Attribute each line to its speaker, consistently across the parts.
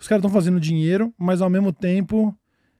Speaker 1: os caras estão fazendo dinheiro, mas ao mesmo tempo.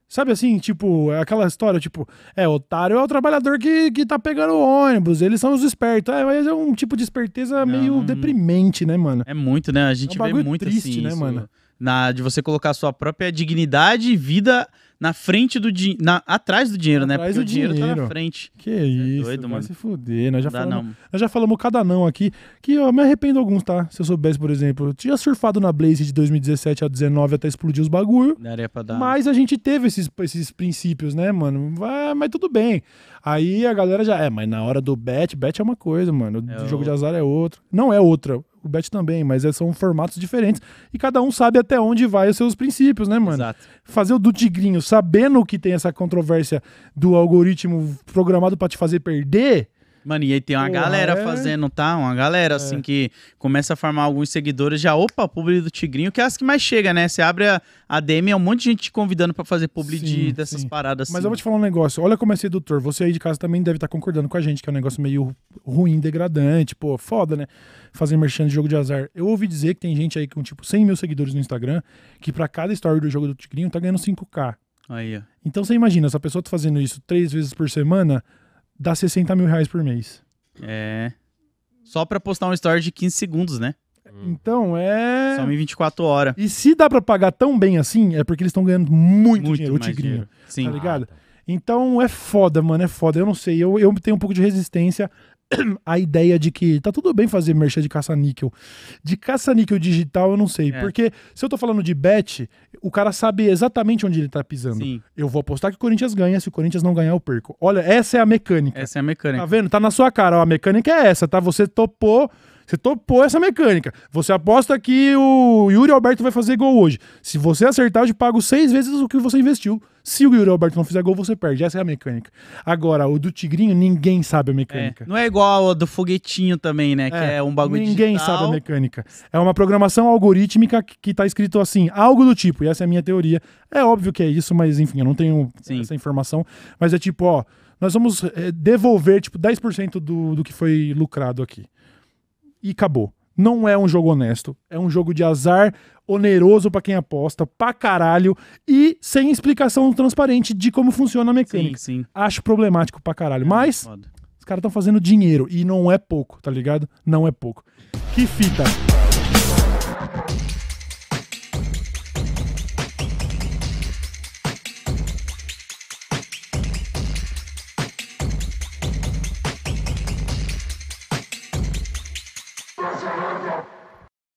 Speaker 1: Sabe assim, tipo, é aquela história, tipo, é, otário é o trabalhador que, que tá pegando ônibus, eles são os espertos. É, mas é um tipo de esperteza meio deprimente, né, mano? É muito, né? A gente é um vê muito assim, triste, assim, né, isso, mano? na
Speaker 2: de você colocar a sua própria dignidade e vida na frente do dinheiro. Atrás do dinheiro, né? atrás né? Porque o dinheiro, dinheiro tá na
Speaker 1: frente. Que é isso, doido, mano. se fuder. Nós já, falamos, não. nós já falamos cada não aqui. Que eu me arrependo alguns, tá? Se eu soubesse, por exemplo, eu tinha surfado na Blaze de 2017 a 19 até explodir os bagulho.
Speaker 2: Daria pra dar. Mas
Speaker 1: a gente teve esses, esses princípios, né, mano? vai mas tudo bem. Aí a galera já. É, mas na hora do bet, bet é uma coisa, mano. É o jogo de azar é outro. Não é outra o Bet também, mas é, são formatos diferentes e cada um sabe até onde vai os seus princípios, né, mano? Exato. Fazer o do Tigrinho sabendo que tem essa controvérsia do algoritmo programado para te fazer perder
Speaker 2: Mano, e aí tem uma galera é? fazendo, tá? Uma galera, assim, é. assim, que começa a formar alguns seguidores já. Opa, publi do Tigrinho, que é as que mais chega, né? Você abre a, a DM, é um monte de gente te convidando para fazer publi sim, de, dessas sim. paradas. Assim. Mas eu vou te
Speaker 1: falar um negócio. Olha como é sedutor. Você aí de casa também deve estar tá concordando com a gente, que é um negócio meio ruim, degradante. Pô, foda, né? Fazer merchan de jogo de azar. Eu ouvi dizer que tem gente aí com, tipo, 100 mil seguidores no Instagram, que para cada story do jogo do Tigrinho tá ganhando 5K. Aí, ó. Então você imagina, essa pessoa tá fazendo isso três vezes por semana, dá 60 mil reais por mês.
Speaker 2: É. Só pra postar um story de 15 segundos, né? Hum.
Speaker 1: Então é. Só
Speaker 2: em 24 horas.
Speaker 1: E se dá pra pagar tão bem assim, é porque eles estão ganhando muito, muito dinheiro, o Tigrinho. Dinheiro. Sim. Tá ligado? Ah, tá. Então é foda, mano, é foda. Eu não sei, eu, eu tenho um pouco de resistência a ideia de que tá tudo bem fazer merchan de caça-níquel. De caça-níquel digital, eu não sei. É. Porque se eu tô falando de bet, o cara sabe exatamente onde ele tá pisando. Sim. Eu vou apostar que o Corinthians ganha. Se o Corinthians não ganhar, eu perco. Olha, essa é a mecânica. Essa é a mecânica. Tá vendo? Tá na sua cara. Ó, a mecânica é essa, tá? Você topou você topou essa mecânica. Você aposta que o Yuri Alberto vai fazer gol hoje. Se você acertar, eu te pago seis vezes o que você investiu. Se o Yuri Alberto não fizer gol, você perde. Essa é a mecânica. Agora, o do Tigrinho, ninguém sabe a mecânica.
Speaker 2: É. Não é igual a do foguetinho também, né? É. Que é
Speaker 1: um bagulho Ninguém digital. sabe a mecânica. É uma programação algorítmica que está escrito assim, algo do tipo. E essa é a minha teoria. É óbvio que é isso, mas enfim, eu não tenho Sim. essa informação. Mas é tipo, ó, nós vamos é, devolver, tipo, 10% do, do que foi lucrado aqui e acabou. Não é um jogo honesto, é um jogo de azar oneroso para quem aposta, pra caralho, e sem explicação transparente de como funciona a mecânica. Sim, sim. Acho problemático pra caralho. É, mas foda. os caras estão fazendo dinheiro e não é pouco, tá ligado? Não é pouco. Que fita!